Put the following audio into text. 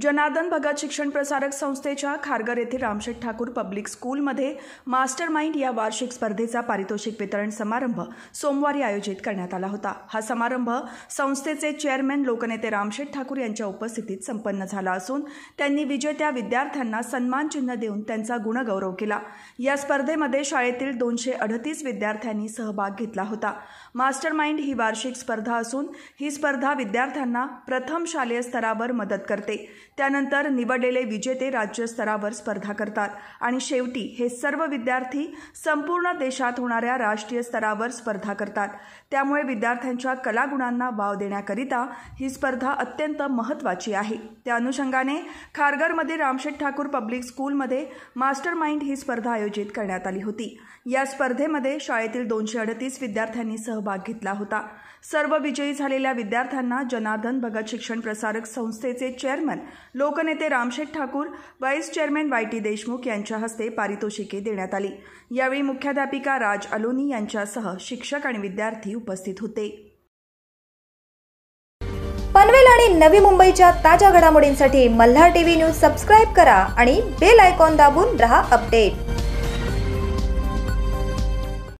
जनार्दन भगत शिक्षण प्रसारक संस्थेच्या खारगर येथील रामशेठ ठाकूर पब्लिक स्कूलमध्ये मास्टर माइंड या वार्षिक स्पर्धेचा पारितोषिक वितरण समारंभ सोमवारी आयोजित करण्यात आला होता हा समारंभ संस्थेचे चेअरमॅन लोकनेते रामशेठ ठाकूर यांच्या उपस्थितीत संपन्न झाला असून त्यांनी विजेत्या विद्यार्थ्यांना सन्मान चिन्ह देऊन त्यांचा गुणगौरव केला या स्पर्धेमध्ये शाळेतील दोनशे अडतीस विद्यार्थ्यांनी सहभाग घेतला होता मास्टर माइंड ही वार्षिक स्पर्धा असून ही स्पर्धा विद्यार्थ्यांना प्रथम शालेय स्तरावर मदत करते त्यानंतर निवडलेले विजेते राज्यस्तरावर स्पर्धा करतात आणि शेवटी हे सर्व विद्यार्थी संपूर्ण देशात होणाऱ्या राष्ट्रीय स्तरावर स्पर्धा करतात त्यामुळे विद्यार्थ्यांच्या कलागुणांना वाव देण्याकरिता ही स्पर्धा अत्यंत महत्त्वाची आहे त्या अनुषंगाने खारघरमध्ये रामशेठ ठाकूर पब्लिक स्कूलमध्ये मास्टर माइंड ही स्पर्धा आयोजित करण्यात आली होती या स्पर्धेमध्ये शाळेतील दोनशे अडतीस विद्यार्थ्यांनी सहभाग घेतला होता सर्व विजयी झालेल्या विद्यार्थ्यांना जनार्दन भगत शिक्षण प्रसारक संस्थेचे चेअरमन लोकनेते Ramsheth Thakur vice chairman Y T Deshmukh यांच्या हस्ते पारितोषिके देण्यात आली यावेळी मुख्याध्यापिका राज अलोनी यांच्यासह शिक्षक आणि विद्यार्थी उपस्थित होते पनवेल आणि नवी मुंबईच्या ताज्या घडामोडींसाठी मल्हार टीव्ही न्यूज सबस्क्राईब करा आणि बेल आयकॉन दाबून रहा अपडेट